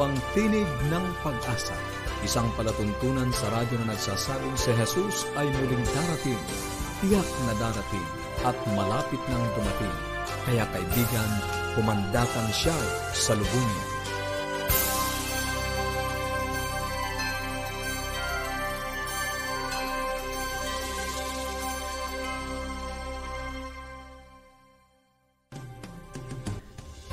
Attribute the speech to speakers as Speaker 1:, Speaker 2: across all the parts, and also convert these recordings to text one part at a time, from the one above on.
Speaker 1: ang tinig ng pag-asa, isang palatuntunan sa radyo na nagsasabing si Jesus ay muling darating, tiyak na darating at malapit nang dumating. Kaya kaibigan, kumandatan siya sa lubungin.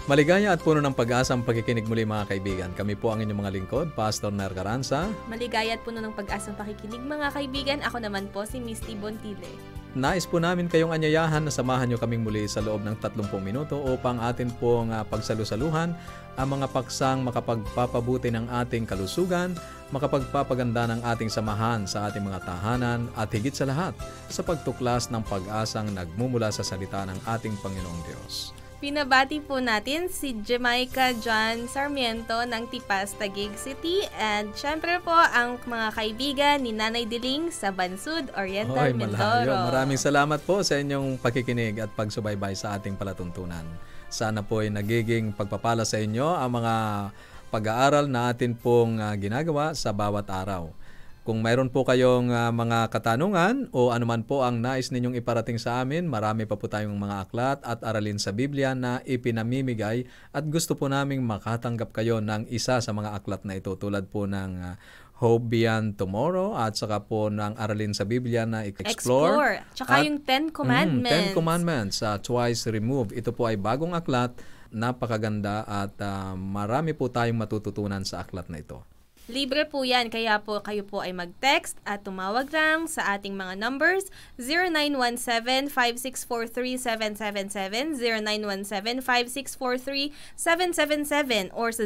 Speaker 1: Maligaya at puno ng pag-asa ang pakikinig muli mga kaibigan. Kami po ang inyong mga lingkod, Pastor Ner Caranza.
Speaker 2: Maligaya at puno ng pag-asa ang pakikinig mga kaibigan. Ako naman po si Misty Bontile.
Speaker 1: Nais po namin kayong anyayahan na samahan nyo kaming muli sa loob ng 30 minuto upang atin pong uh, pagsalusaluhan ang mga paksang makapagpapabuti ng ating kalusugan, makapagpapaganda ng ating samahan sa ating mga tahanan at higit sa lahat sa pagtuklas ng pag-asang nagmumula sa salita ng ating Panginoong Diyos.
Speaker 2: Pinabati po natin si Jamaica John Sarmiento ng Tipas, Taguig City and syempre po ang mga kaibigan ni Nanay Diling sa Bansud, Oriental, Oy, Mindoro.
Speaker 1: Maraming salamat po sa inyong pakikinig at pagsubaybay sa ating palatuntunan. Sana po ay nagiging pagpapala sa inyo ang mga pag-aaral na atin pong ah, ginagawa sa bawat araw. Kung mayroon po kayong uh, mga katanungan o anuman po ang nais ninyong iparating sa amin, marami pa po tayong mga aklat at aralin sa Biblia na ipinamimigay at gusto po naming makatanggap kayo ng isa sa mga aklat na ito tulad po ng uh, Hope Beyond Tomorrow at saka po ng aralin sa Biblia na explore Explore. Tsaka at, yung
Speaker 2: Ten Commandments. Mm, Ten
Speaker 1: Commandments, uh, Twice Removed. Ito po ay bagong aklat, napakaganda at uh, marami po tayong matututunan sa aklat na ito.
Speaker 2: Libre po yan, kaya po kayo po ay mag-text at tumawag lang sa ating mga numbers 0917-5643-777, 0917-5643-777 or sa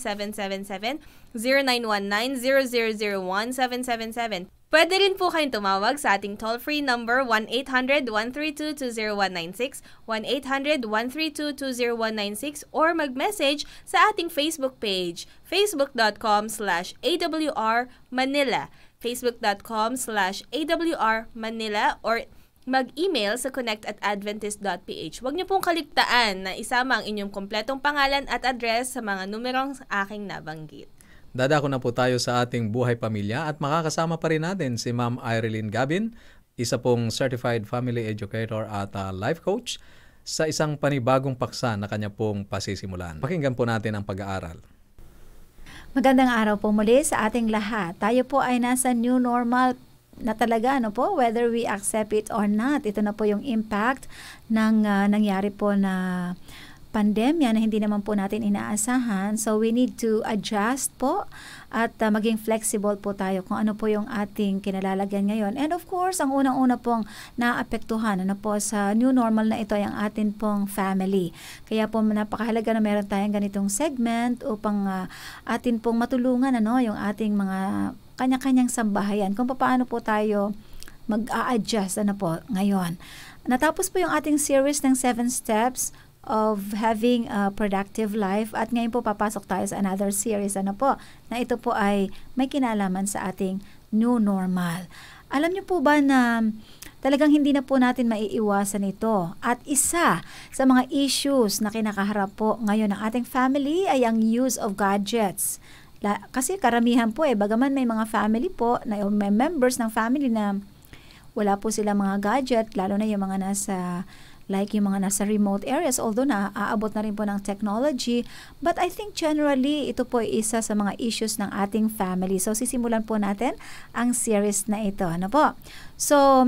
Speaker 2: 0919-0001-777, 0919 Pwede rin po kayong tumawag sa ating toll-free number 1-800-132-20196, 1-800-132-20196 or mag-message sa ating Facebook page, facebook.com slash awr manila, facebook.com slash awr manila or mag-email sa connect at adventist.ph. Huwag niyo pong kaligtaan na isama ang inyong kompletong pangalan at address sa mga numerong aking nabanggit.
Speaker 1: Dadako na po tayo sa ating buhay pamilya at makakasama pa rin natin si Ma'am Irene Gabin, isa pong Certified Family Educator at uh, Life Coach sa isang panibagong paksa na kanya pong pasisimulan. Pakinggan po natin ang pag-aaral.
Speaker 3: Magandang araw po muli sa ating lahat. Tayo po ay nasa new normal na talaga ano po whether we accept it or not ito na po yung impact ng uh, nangyari po na pandemya na hindi naman po natin inaasahan. So we need to adjust po at uh, maging flexible po tayo kung ano po yung ating kinalalagyan ngayon. And of course, ang unang-una pong naapektuhan ano po sa new normal na ito ay ang atin pong family. Kaya po napakahalaga na meron tayong ganitong segment upang uh, atin pong matulungan ano yung ating mga kanya-kanyang sambahayan kung paano po tayo mag-a-adjust ano po ngayon. Natapos po yung ating series ng 7 steps of having a productive life. At ngayon po papasok tayo sa another series ano po, na ito po ay may kinalaman sa ating new normal. Alam niyo po ba na talagang hindi na po natin maiiwasan ito. At isa sa mga issues na kinakaharap po ngayon ng ating family ay ang use of gadgets. kasi karamihan po eh, bagaman may mga family po, na, may members ng family na wala po sila mga gadget, lalo na yung mga nasa like yung mga nasa remote areas, although na aabot na rin po ng technology. But I think generally, ito po ay isa sa mga issues ng ating family. So, sisimulan po natin ang series na ito. Ano po? So,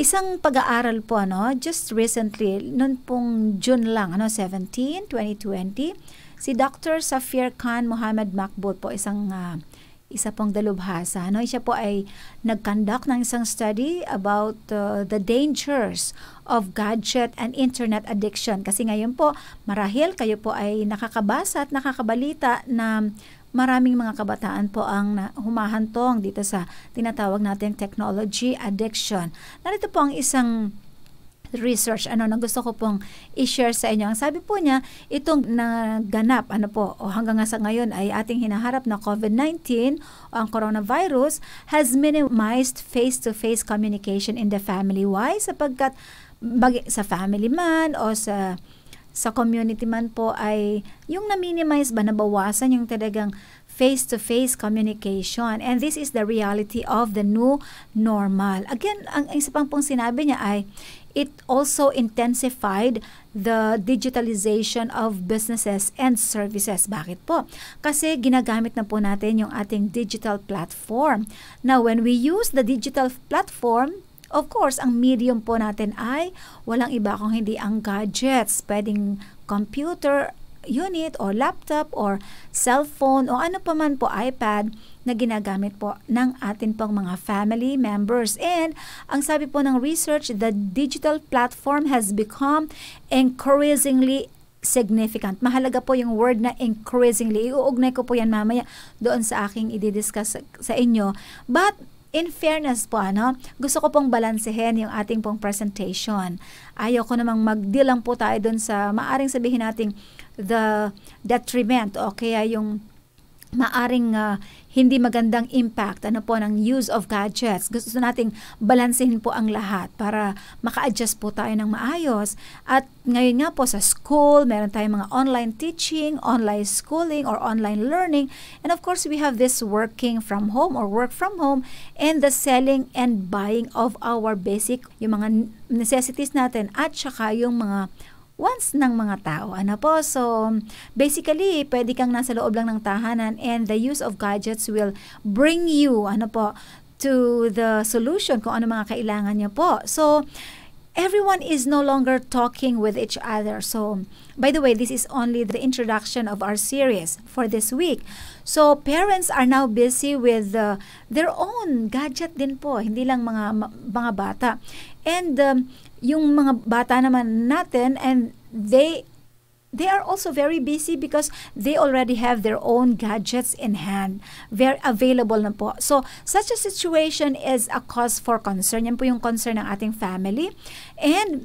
Speaker 3: isang pag-aaral po, ano, just recently, noon pong June lang, ano, 17, 2020, si Dr. Safir Khan Muhammad Makbul po, isang uh, isa pong dalubhasa. No? Siya po ay nag ng isang study about uh, the dangers of gadget and internet addiction. Kasi ngayon po, marahil kayo po ay nakakabasa at nakakabalita na maraming mga kabataan po ang humahantong dito sa tinatawag natin technology addiction. Narito po ang isang research ano nang gusto ko pong i-share sa inyo. Ang sabi po niya, itong naganap ano po o hanggang sa ngayon ay ating hinaharap na COVID-19 o ang coronavirus has minimized face-to-face -face communication in the family. Why? Sapagkat bag- sa family man o sa sa community man po ay yung na-minimize ba, nabawasan yung talagang face-to-face communication. And this is the reality of the new normal. Again, ang isa pang pong sinabi niya ay, it also intensified the digitalization of businesses and services. Bakit po? Kasi ginagamit na po natin yung ating digital platform. Now, when we use the digital platform, Of course, ang medium po natin ay walang iba kung hindi ang gadgets. Pwedeng computer, unit o laptop or cellphone o ano pa man po iPad na ginagamit po ng atin pong mga family members. And ang sabi po ng research, the digital platform has become increasingly significant. Mahalaga po yung word na increasingly. Iuugnay ko po yan mamaya doon sa aking i-discuss sa inyo. But in fairness po, ano, gusto ko pong balansehin yung ating pong presentation. Ayoko namang magdilang po tayo doon sa maaring sabihin nating the detriment o kaya yung maaring uh, hindi magandang impact ano po ng use of gadgets. Gusto nating balansehin po ang lahat para maka-adjust po tayo ng maayos. At ngayon nga po sa school, meron tayong mga online teaching, online schooling or online learning. And of course, we have this working from home or work from home and the selling and buying of our basic yung mga necessities natin at saka yung mga wants ng mga tao. Ano po? So, basically, pwede kang nasa loob lang ng tahanan and the use of gadgets will bring you, ano po, to the solution kung ano mga kailangan niya po. So, everyone is no longer talking with each other. So, by the way, this is only the introduction of our series for this week. So, parents are now busy with uh, their own gadget din po, hindi lang mga mga bata. And um, yung mga bata naman natin and they they are also very busy because they already have their own gadgets in hand. Very available na po. So, such a situation is a cause for concern. Yan po yung concern ng ating family. And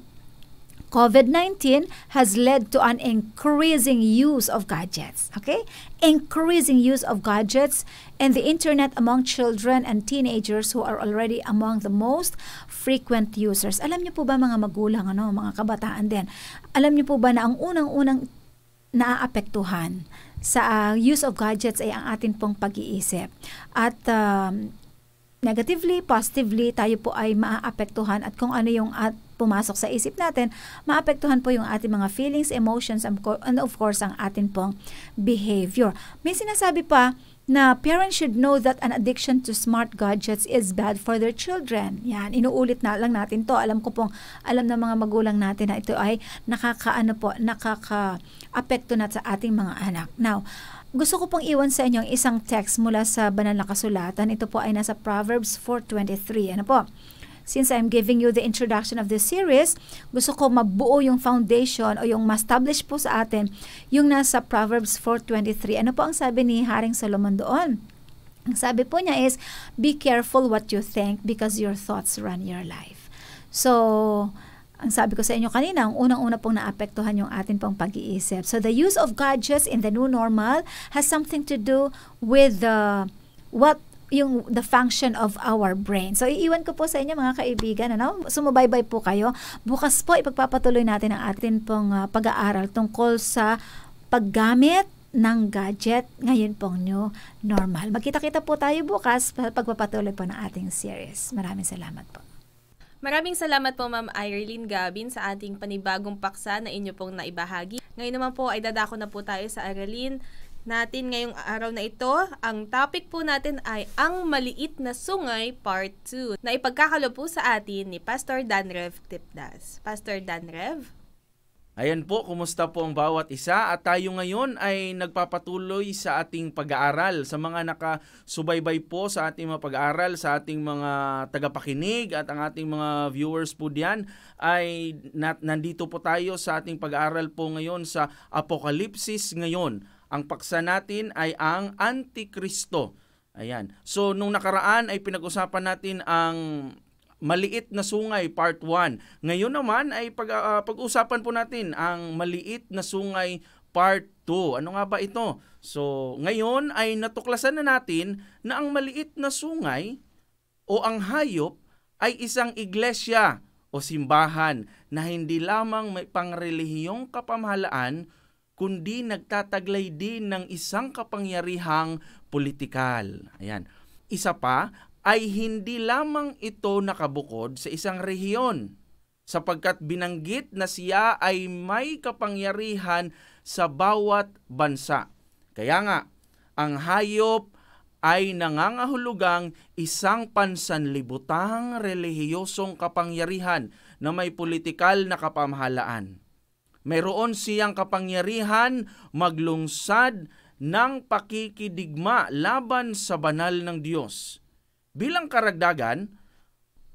Speaker 3: COVID-19 has led to an increasing use of gadgets, okay? Increasing use of gadgets and the internet among children and teenagers who are already among the most frequent users. Alam niyo po ba mga magulang, ano, mga kabataan din, alam niyo po ba na ang unang-unang naaapektuhan sa uh, use of gadgets ay ang atin pong pag-iisip. At um, negatively, positively, tayo po ay maaapektuhan at kung ano yung at pumasok sa isip natin, maapektuhan po yung ating mga feelings, emotions, and of course, ang ating pong behavior. May sinasabi pa, na parents should know that an addiction to smart gadgets is bad for their children. Yan, inuulit na lang natin to. Alam ko pong, alam ng mga magulang natin na ito ay nakakaano po, nakaka-apekto na sa ating mga anak. Now, gusto ko pong iwan sa inyo ang isang text mula sa banal na kasulatan. Ito po ay nasa Proverbs 4.23. Ano po? since I'm giving you the introduction of this series, gusto ko mabuo yung foundation o yung ma-establish po sa atin yung nasa Proverbs 4.23. Ano po ang sabi ni Haring Solomon doon? Ang sabi po niya is, be careful what you think because your thoughts run your life. So, ang sabi ko sa inyo kanina, ang unang-una pong naapektuhan yung atin pong pag-iisip. So, the use of gadgets in the new normal has something to do with the what yung the function of our brain. So iiwan ko po sa inyo mga kaibigan, ano? Sumubaybay po kayo. Bukas po ipagpapatuloy natin ang atin pong uh, pag-aaral tungkol sa paggamit ng gadget ngayon pong new normal. Magkita-kita po tayo bukas sa pagpapatuloy po ng ating series. Maraming salamat po.
Speaker 2: Maraming salamat po Ma'am Irene Gabin sa ating panibagong paksa na inyo pong naibahagi. Ngayon naman po ay dadako na po tayo sa aralin natin ngayong araw na ito. Ang topic po natin ay Ang Maliit na Sungay Part 2 na ipagkakalo po sa atin ni Pastor Danrev Tipdas. Pastor Danrev?
Speaker 4: Ayan po, kumusta po ang bawat isa at tayo ngayon ay nagpapatuloy sa ating pag-aaral sa mga nakasubaybay po sa ating mga pag-aaral, sa ating mga tagapakinig at ang ating mga viewers po diyan ay nandito po tayo sa ating pag-aaral po ngayon sa Apokalipsis ngayon. Ang paksa natin ay ang Antikristo. Ayan. So, nung nakaraan ay pinag-usapan natin ang Maliit na Sungay Part 1. Ngayon naman ay pag, uh, pag-usapan po natin ang Maliit na Sungay Part 2. Ano nga ba ito? So, ngayon ay natuklasan na natin na ang maliit na sungay o ang hayop ay isang iglesia o simbahan na hindi lamang may pangrelihiyong kapamahalaan kundi nagtataglay din ng isang kapangyarihang politikal. Ayan. Isa pa ay hindi lamang ito nakabukod sa isang rehiyon sapagkat binanggit na siya ay may kapangyarihan sa bawat bansa. Kaya nga, ang hayop ay nangangahulugang isang pansanlibutang relihiyosong kapangyarihan na may politikal na kapamahalaan. Mayroon siyang kapangyarihan maglungsad ng pakikidigma laban sa banal ng Diyos. Bilang karagdagan,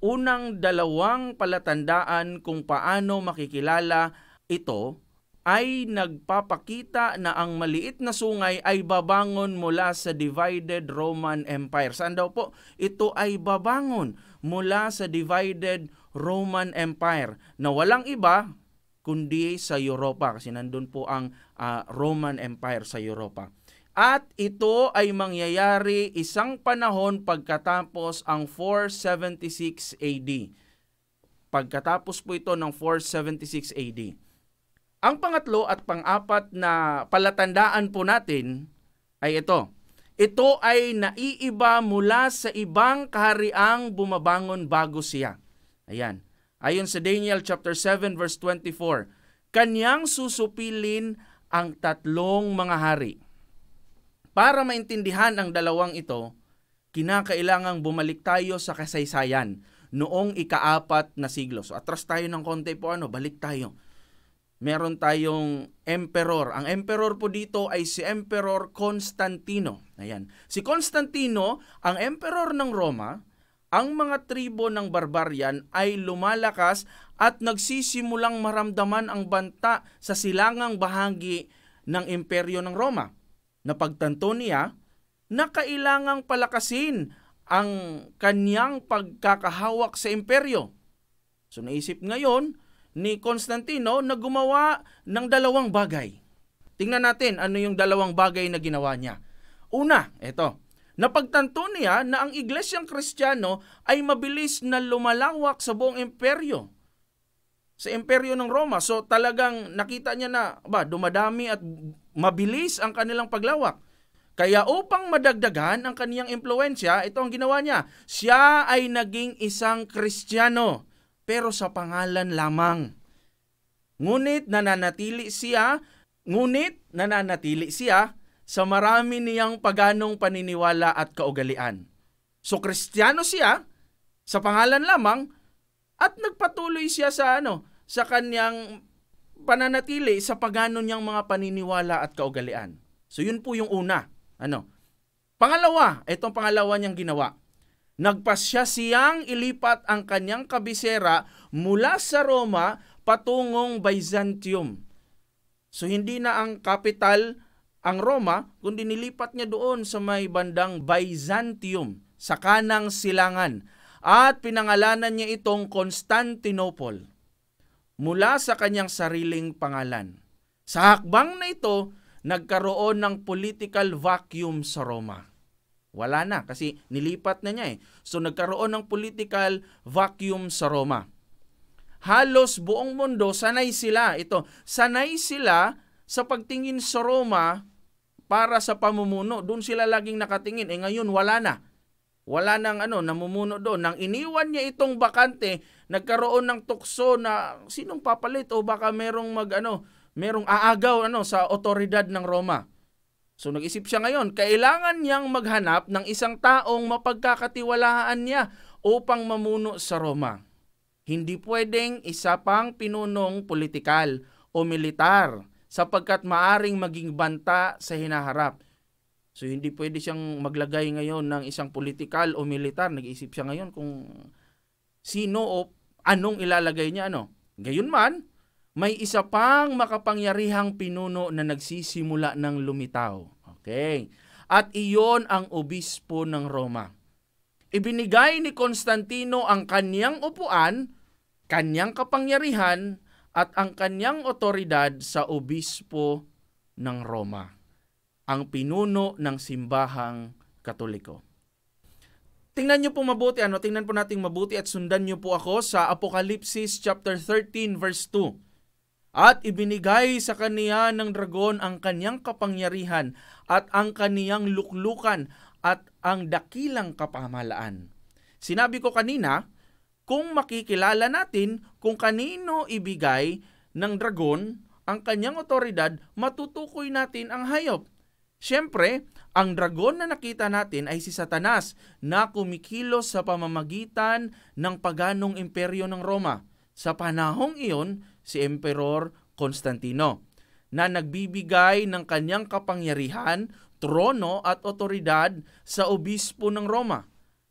Speaker 4: unang dalawang palatandaan kung paano makikilala ito ay nagpapakita na ang maliit na sungay ay babangon mula sa divided Roman Empire. Saan daw po? Ito ay babangon mula sa divided Roman Empire na walang iba kundi sa Europa kasi nandun po ang uh, Roman Empire sa Europa. At ito ay mangyayari isang panahon pagkatapos ang 476 AD. Pagkatapos po ito ng 476 AD. Ang pangatlo at pang-apat na palatandaan po natin ay ito. Ito ay naiiba mula sa ibang kahariang bumabangon bago siya. Ayan. Ayon sa Daniel chapter 7 verse 24, kanyang susupilin ang tatlong mga hari. Para maintindihan ang dalawang ito, kinakailangang bumalik tayo sa kasaysayan noong ikaapat na siglo. So atras tayo ng konti po ano, balik tayo. Meron tayong emperor. Ang emperor po dito ay si Emperor Constantino. Ayan. Si Constantino, ang emperor ng Roma, ang mga tribo ng barbarian ay lumalakas at nagsisimulang maramdaman ang banta sa silangang bahagi ng imperyo ng Roma. Napagtanto niya na kailangang palakasin ang kanyang pagkakahawak sa imperyo. So naisip ngayon ni Constantino na gumawa ng dalawang bagay. Tingnan natin ano yung dalawang bagay na ginawa niya. Una, ito, Napagtanto niya na ang iglesyang kristyano ay mabilis na lumalawak sa buong imperyo. Sa imperyo ng Roma. So talagang nakita niya na ba, dumadami at mabilis ang kanilang paglawak. Kaya upang madagdagan ang kaniyang impluensya, ito ang ginawa niya. Siya ay naging isang kristyano, pero sa pangalan lamang. Ngunit nananatili siya, ngunit nananatili siya sa marami niyang paganong paniniwala at kaugalian. So Kristiyano siya sa pangalan lamang at nagpatuloy siya sa ano sa kanyang pananatili sa pagano niyang mga paniniwala at kaugalian. So yun po yung una. Ano? Pangalawa, itong pangalawa niyang ginawa. Nagpasya siyang ilipat ang kanyang kabisera mula sa Roma patungong Byzantium. So hindi na ang capital ang Roma, kundi nilipat niya doon sa may bandang Byzantium, sa kanang silangan, at pinangalanan niya itong Constantinople mula sa kanyang sariling pangalan. Sa hakbang na ito, nagkaroon ng political vacuum sa Roma. Wala na kasi nilipat na niya eh. So nagkaroon ng political vacuum sa Roma. Halos buong mundo sanay sila ito. Sanay sila sa pagtingin sa Roma para sa pamumuno. Doon sila laging nakatingin. Eh ngayon, wala na. Wala nang ano, namumuno doon. Nang iniwan niya itong bakante, nagkaroon ng tukso na sinong papalit o baka merong mag ano, merong aagaw ano sa otoridad ng Roma. So nag-isip siya ngayon, kailangan niyang maghanap ng isang taong mapagkakatiwalaan niya upang mamuno sa Roma. Hindi pwedeng isa pang pinunong politikal o militar sapagkat maaring maging banta sa hinaharap. So hindi pwede siyang maglagay ngayon ng isang political o militar. nag isip siya ngayon kung sino o anong ilalagay niya. Ano? Gayon man, may isa pang makapangyarihang pinuno na nagsisimula ng lumitaw. Okay. At iyon ang obispo ng Roma. Ibinigay ni Constantino ang kaniyang upuan, kaniyang kapangyarihan at ang kanyang otoridad sa obispo ng Roma, ang pinuno ng simbahang katoliko. Tingnan niyo po mabuti, ano? Tingnan po nating mabuti at sundan niyo po ako sa Apokalipsis chapter 13 verse 2. At ibinigay sa kaniya ng dragon ang kaniyang kapangyarihan at ang kaniyang luklukan at ang dakilang kapamalaan. Sinabi ko kanina, kung makikilala natin kung kanino ibigay ng dragon ang kanyang otoridad, matutukoy natin ang hayop. Siyempre, ang dragon na nakita natin ay si Satanas na kumikilos sa pamamagitan ng paganong imperyo ng Roma. Sa panahong iyon, si Emperor Constantino na nagbibigay ng kanyang kapangyarihan, trono at otoridad sa obispo ng Roma.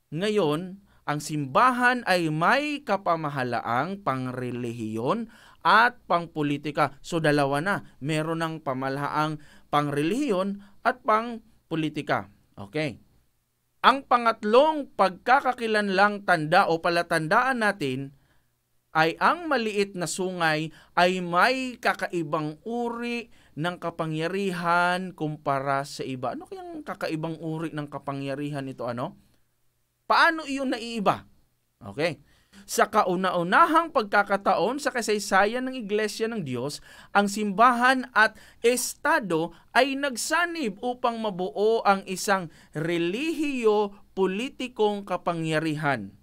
Speaker 4: Ngayon, ang simbahan ay may kapamahalaang pangrelihiyon at pangpolitika. So dalawa na, meron ng pamalahaang pangrelihiyon at pangpolitika. Okay. Ang pangatlong pagkakakilanlang tanda o palatandaan natin ay ang maliit na sungay ay may kakaibang uri ng kapangyarihan kumpara sa iba. Ano kayang kakaibang uri ng kapangyarihan ito ano? Paano iyon naiiba? Okay. Sa kauna-unahang pagkakataon sa kasaysayan ng Iglesia ng Diyos, ang simbahan at estado ay nagsanib upang mabuo ang isang relihiyo-politikong kapangyarihan.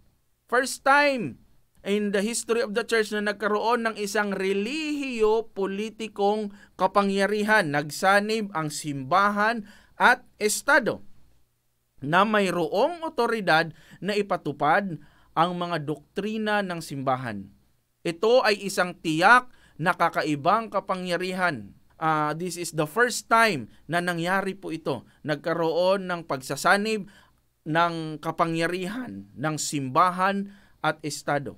Speaker 4: First time in the history of the church na nagkaroon ng isang relihiyo-politikong kapangyarihan, nagsanib ang simbahan at estado na mayroong otoridad na ipatupad ang mga doktrina ng simbahan. Ito ay isang tiyak na kakaibang kapangyarihan. Uh, this is the first time na nangyari po ito. Nagkaroon ng pagsasanib ng kapangyarihan ng simbahan at estado.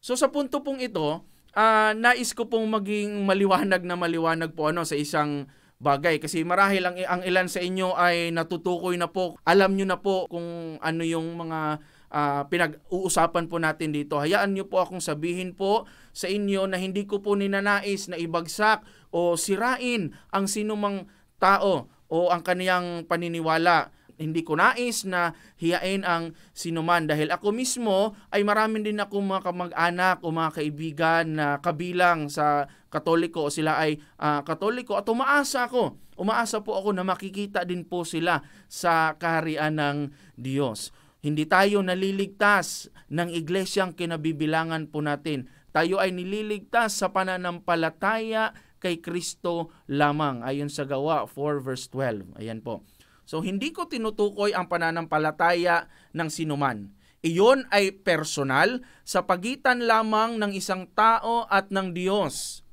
Speaker 4: So sa punto pong ito, uh, nais ko pong maging maliwanag na maliwanag po ano sa isang bagay. Kasi marahil ang, ang ilan sa inyo ay natutukoy na po, alam nyo na po kung ano yung mga uh, pinag-uusapan po natin dito. Hayaan niyo po akong sabihin po sa inyo na hindi ko po ninanais na ibagsak o sirain ang sinumang tao o ang kaniyang paniniwala hindi ko nais na hiyain ang sinuman dahil ako mismo ay marami din ako mga kamag-anak o mga kaibigan na kabilang sa katoliko o sila ay uh, katoliko at umaasa ako. Umaasa po ako na makikita din po sila sa kaharian ng Diyos. Hindi tayo naliligtas ng iglesyang kinabibilangan po natin. Tayo ay nililigtas sa pananampalataya kay Kristo lamang ayon sa gawa 4 verse 12. Ayan po. So hindi ko tinutukoy ang pananampalataya ng sinuman. Iyon ay personal sa pagitan lamang ng isang tao at ng Diyos.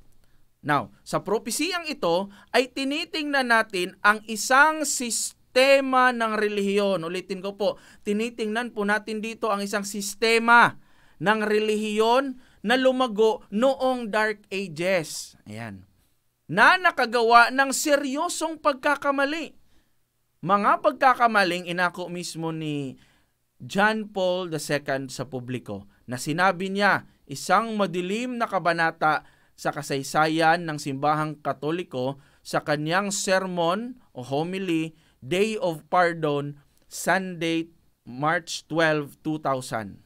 Speaker 4: Now, sa propesiyang ito ay tinitingnan natin ang isang sistema ng relihiyon. Ulitin ko po, tinitingnan po natin dito ang isang sistema ng relihiyon na lumago noong Dark Ages. Ayan. Na nakagawa ng seryosong pagkakamali mga pagkakamaling inako mismo ni John Paul II sa publiko na sinabi niya isang madilim na kabanata sa kasaysayan ng simbahang katoliko sa kanyang sermon o homily Day of Pardon Sunday March 12, 2000.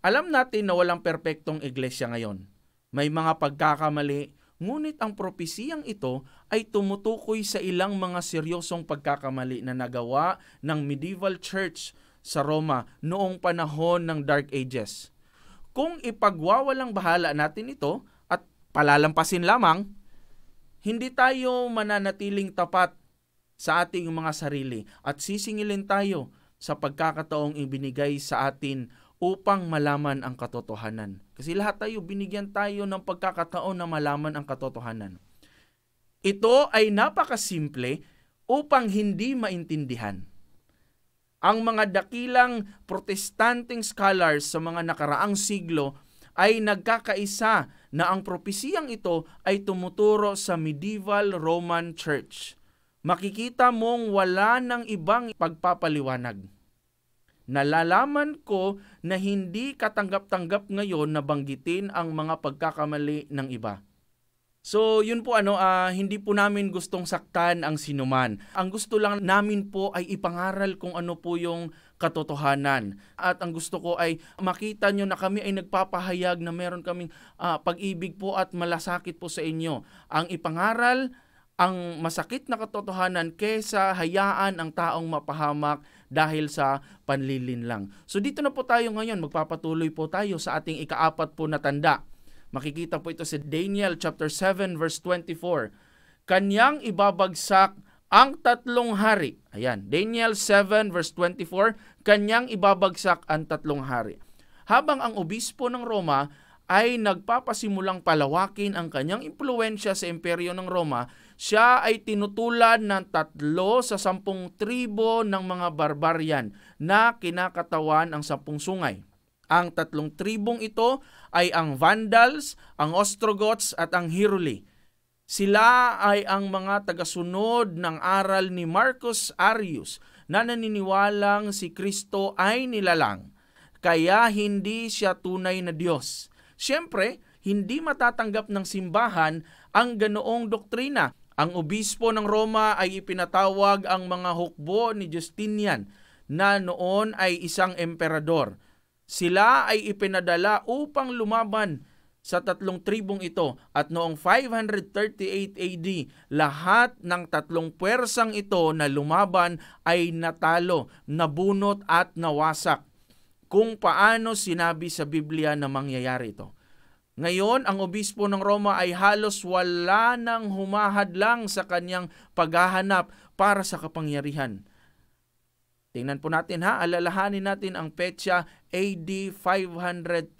Speaker 4: Alam natin na walang perpektong iglesia ngayon. May mga pagkakamali Ngunit ang propesiyang ito ay tumutukoy sa ilang mga seryosong pagkakamali na nagawa ng medieval church sa Roma noong panahon ng Dark Ages. Kung ipagwawalang bahala natin ito at palalampasin lamang, hindi tayo mananatiling tapat sa ating mga sarili at sisingilin tayo sa pagkakataong ibinigay sa atin upang malaman ang katotohanan. Kasi lahat tayo, binigyan tayo ng pagkakataon na malaman ang katotohanan. Ito ay napakasimple upang hindi maintindihan. Ang mga dakilang protestanteng scholars sa mga nakaraang siglo ay nagkakaisa na ang propesiyang ito ay tumuturo sa medieval Roman Church. Makikita mong wala ng ibang pagpapaliwanag Nalalaman ko na hindi katanggap-tanggap ngayon na banggitin ang mga pagkakamali ng iba. So yun po ano, uh, hindi po namin gustong saktan ang sinuman. Ang gusto lang namin po ay ipangaral kung ano po yung katotohanan. At ang gusto ko ay makita nyo na kami ay nagpapahayag na meron kaming uh, pag-ibig po at malasakit po sa inyo. Ang ipangaral ang masakit na katotohanan kaysa hayaan ang taong mapahamak dahil sa panlilinlang. So dito na po tayo ngayon, magpapatuloy po tayo sa ating ikaapat po na tanda. Makikita po ito sa Daniel chapter 7 verse 24. Kanyang ibabagsak ang tatlong hari. Ayan, Daniel 7 verse 24, kanyang ibabagsak ang tatlong hari. Habang ang obispo ng Roma ay nagpapasimulang palawakin ang kanyang impluensya sa imperyo ng Roma, siya ay tinutulan ng tatlo sa sampung tribo ng mga barbarian na kinakatawan ang sampung sungay. Ang tatlong tribong ito ay ang Vandals, ang Ostrogoths at ang Hiruli. Sila ay ang mga tagasunod ng aral ni Marcus Arius na naniniwalang si Kristo ay nilalang, kaya hindi siya tunay na Diyos. Siyempre, hindi matatanggap ng simbahan ang ganoong doktrina ang obispo ng Roma ay ipinatawag ang mga hukbo ni Justinian na noon ay isang emperador. Sila ay ipinadala upang lumaban sa tatlong tribong ito at noong 538 AD, lahat ng tatlong puwersang ito na lumaban ay natalo, nabunot at nawasak. Kung paano sinabi sa Biblia na mangyayari ito. Ngayon, ang obispo ng Roma ay halos wala nang humahadlang sa kanyang paghahanap para sa kapangyarihan. Tingnan po natin ha, alalahanin natin ang petsa AD 538.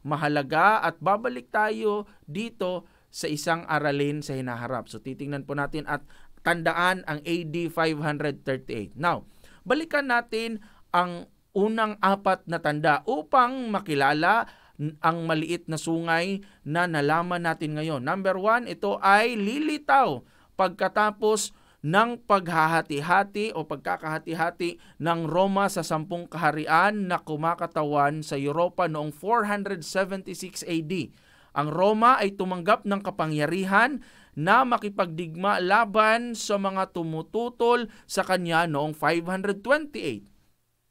Speaker 4: Mahalaga at babalik tayo dito sa isang aralin sa hinaharap. So titingnan po natin at tandaan ang AD 538. Now, balikan natin ang unang apat na tanda upang makilala ang maliit na sungay na nalaman natin ngayon. Number one, ito ay lilitaw pagkatapos ng paghahati-hati o pagkakahati-hati ng Roma sa sampung kaharian na kumakatawan sa Europa noong 476 AD. Ang Roma ay tumanggap ng kapangyarihan na makipagdigma laban sa mga tumututol sa kanya noong 528.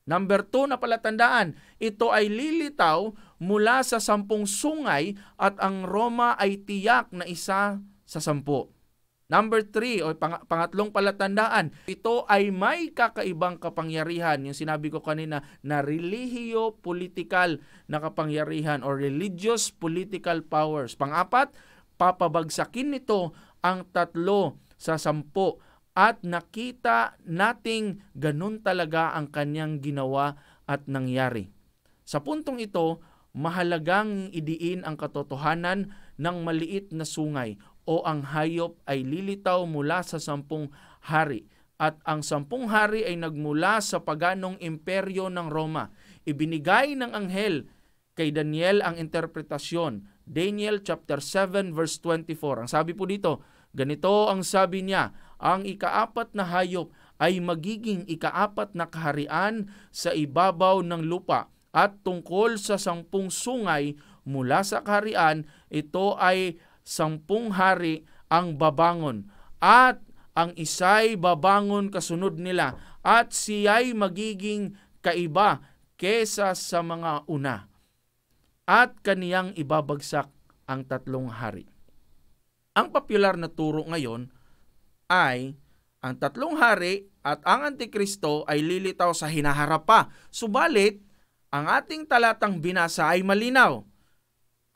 Speaker 4: Number two na palatandaan, ito ay lilitaw mula sa sampung sungay at ang Roma ay tiyak na isa sa sampu. Number three, o pang- pangatlong palatandaan, ito ay may kakaibang kapangyarihan. Yung sinabi ko kanina na relihiyo-political na kapangyarihan or religious political powers. Pangapat, papabagsakin nito ang tatlo sa sampu at nakita nating ganun talaga ang kanyang ginawa at nangyari. Sa puntong ito, mahalagang idiin ang katotohanan ng maliit na sungay o ang hayop ay lilitaw mula sa sampung hari at ang sampung hari ay nagmula sa paganong imperyo ng Roma. Ibinigay ng anghel kay Daniel ang interpretasyon. Daniel chapter 7 verse 24. Ang sabi po dito, ganito ang sabi niya, ang ikaapat na hayop ay magiging ikaapat na kaharian sa ibabaw ng lupa at tungkol sa sampung sungay mula sa kaharian, ito ay sampung hari ang babangon at ang isa'y babangon kasunod nila at siya'y magiging kaiba kesa sa mga una at kaniyang ibabagsak ang tatlong hari. Ang popular na turo ngayon ay ang tatlong hari at ang Antikristo ay lilitaw sa hinaharap pa. Subalit, ang ating talatang binasa ay malinaw.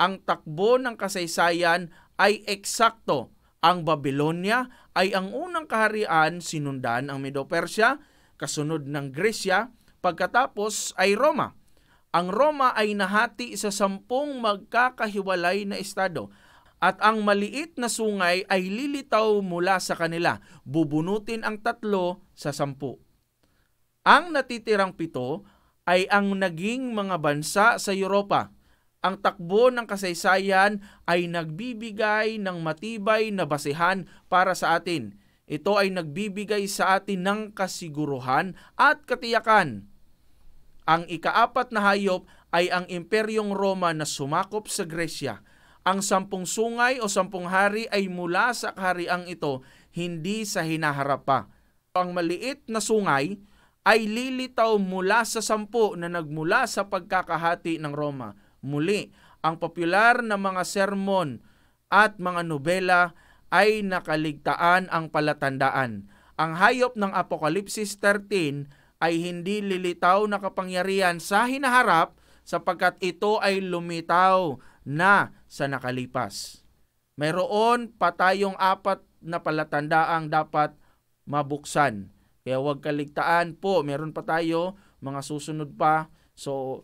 Speaker 4: Ang takbo ng kasaysayan ay eksakto. Ang Babylonia ay ang unang kaharian sinundan ang Medo-Persia, kasunod ng Gresya, pagkatapos ay Roma. Ang Roma ay nahati sa sampung magkakahiwalay na estado at ang maliit na sungay ay lilitaw mula sa kanila. Bubunutin ang tatlo sa sampu. Ang natitirang pito ay ang naging mga bansa sa Europa. Ang takbo ng kasaysayan ay nagbibigay ng matibay na basehan para sa atin. Ito ay nagbibigay sa atin ng kasiguruhan at katiyakan. Ang ikaapat na hayop ay ang Imperyong Roma na sumakop sa Gresya ang sampung sungay o sampung hari ay mula sa kahariang ito, hindi sa hinaharap pa. Ang maliit na sungay ay lilitaw mula sa sampu na nagmula sa pagkakahati ng Roma. Muli, ang popular na mga sermon at mga nobela ay nakaligtaan ang palatandaan. Ang hayop ng Apokalipsis 13 ay hindi lilitaw na kapangyarihan sa hinaharap sapagkat ito ay lumitaw na sa nakalipas. Mayroon pa tayong apat na palatandaang dapat mabuksan. Kaya huwag kaligtaan po. Meron pa tayo mga susunod pa. So,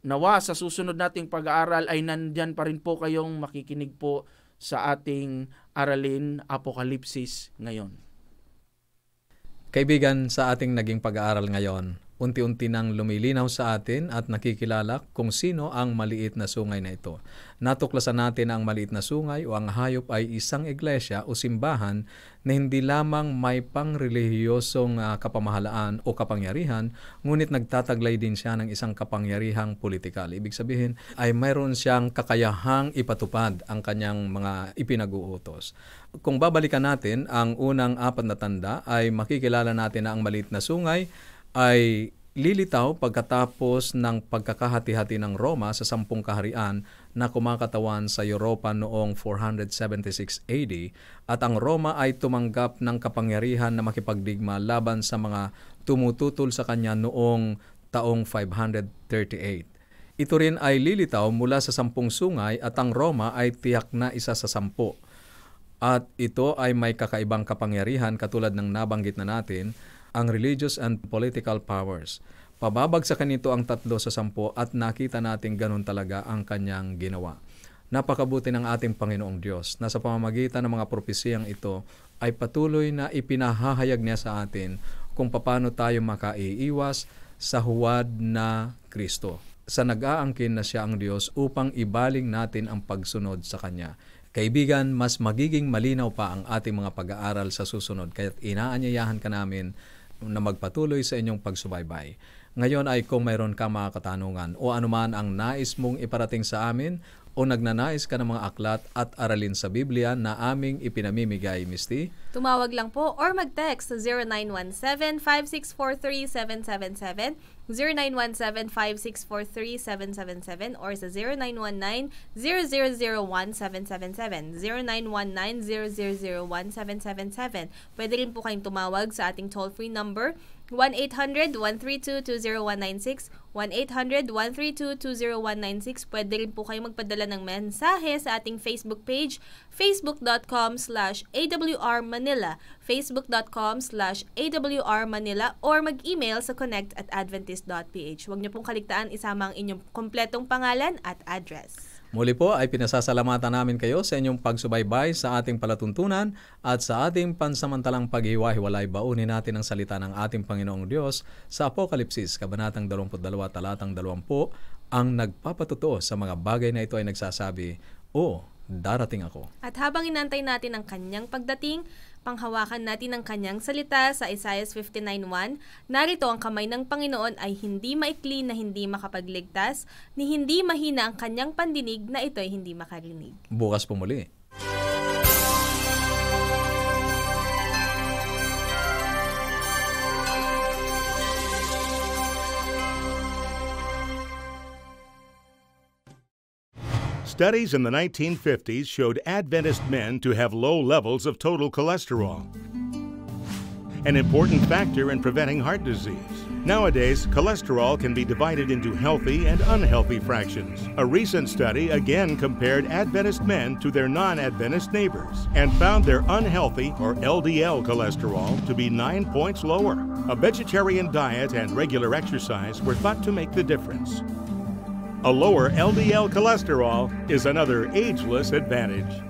Speaker 4: nawa sa susunod nating pag-aaral ay nandyan pa rin po kayong makikinig po sa ating aralin Apokalipsis ngayon.
Speaker 1: Kaibigan, sa ating naging pag-aaral ngayon, unti-unti nang lumilinaw sa atin at nakikilala kung sino ang maliit na sungay na ito. Natuklasan natin na ang maliit na sungay o ang hayop ay isang iglesia o simbahan na hindi lamang may pangrelihiyosong uh, kapamahalaan o kapangyarihan, ngunit nagtataglay din siya ng isang kapangyarihang politikal. Ibig sabihin ay mayroon siyang kakayahang ipatupad ang kanyang mga ipinag-uutos. Kung babalikan natin, ang unang apat na tanda ay makikilala natin na ang maliit na sungay ay lilitaw pagkatapos ng pagkakahati-hati ng Roma sa sampung kaharian na kumakatawan sa Europa noong 476 AD at ang Roma ay tumanggap ng kapangyarihan na makipagdigma laban sa mga tumututol sa kanya noong taong 538. Ito rin ay lilitaw mula sa sampung sungay at ang Roma ay tiyak na isa sa sampu. At ito ay may kakaibang kapangyarihan katulad ng nabanggit na natin ang religious and political powers. Pababagsakan nito ang tatlo sa sampo at nakita natin ganun talaga ang kanyang ginawa. Napakabuti ng ating Panginoong Diyos na sa pamamagitan ng mga propesiyang ito ay patuloy na ipinahahayag niya sa atin kung paano tayo makaiiwas sa huwad na Kristo. Sa nag-aangkin na siya ang Diyos upang ibaling natin ang pagsunod sa Kanya. Kaibigan, mas magiging malinaw pa ang ating mga pag-aaral sa susunod kaya inaanyayahan ka namin na magpatuloy sa inyong pagsubaybay. Ngayon ay kung mayroon ka mga katanungan o anuman ang nais mong iparating sa amin, o nagnanais ka ng mga aklat at aralin sa Biblia na aming ipinamimigay, Misty?
Speaker 2: Tumawag lang po or mag-text sa 0917-5643-777, 0917-5643-777, or sa 0919-0001777, 0919-0001777. Pwede rin po kayong tumawag sa ating toll-free number 1-800-132-20196, Pwede rin po kayo magpadala ng mensahe sa ating Facebook page, facebook.com slash awrmanila, facebook.com slash awrmanila, or mag-email sa connect at adventist.ph. Huwag niyo pong kaligtaan isama ang inyong kompletong pangalan at address.
Speaker 1: Muli po ay pinasasalamatan namin kayo sa inyong pagsubaybay sa ating palatuntunan at sa ating pansamantalang paghiwa-hiwalay baunin natin ang salita ng ating Panginoong Diyos sa Apokalipsis, Kabanatang 22, Talatang 20, ang nagpapatuto sa mga bagay na ito ay nagsasabi, O darating ako.
Speaker 2: At habang inantay natin ang kanyang pagdating, panghawakan natin ang kanyang salita sa Isaiah 59.1, narito ang kamay ng Panginoon ay hindi maikli na hindi makapagligtas, ni hindi mahina ang kanyang pandinig na ito'y hindi makarinig.
Speaker 1: Bukas po muli. Studies in the 1950s showed Adventist men to have low levels of total cholesterol, an important factor in preventing heart disease. Nowadays, cholesterol can be divided into healthy and unhealthy fractions. A recent study again compared Adventist men to their non Adventist neighbors and found their unhealthy or LDL cholesterol to be nine points lower. A vegetarian diet and regular exercise were thought to make the difference. A lower LDL cholesterol is another ageless advantage.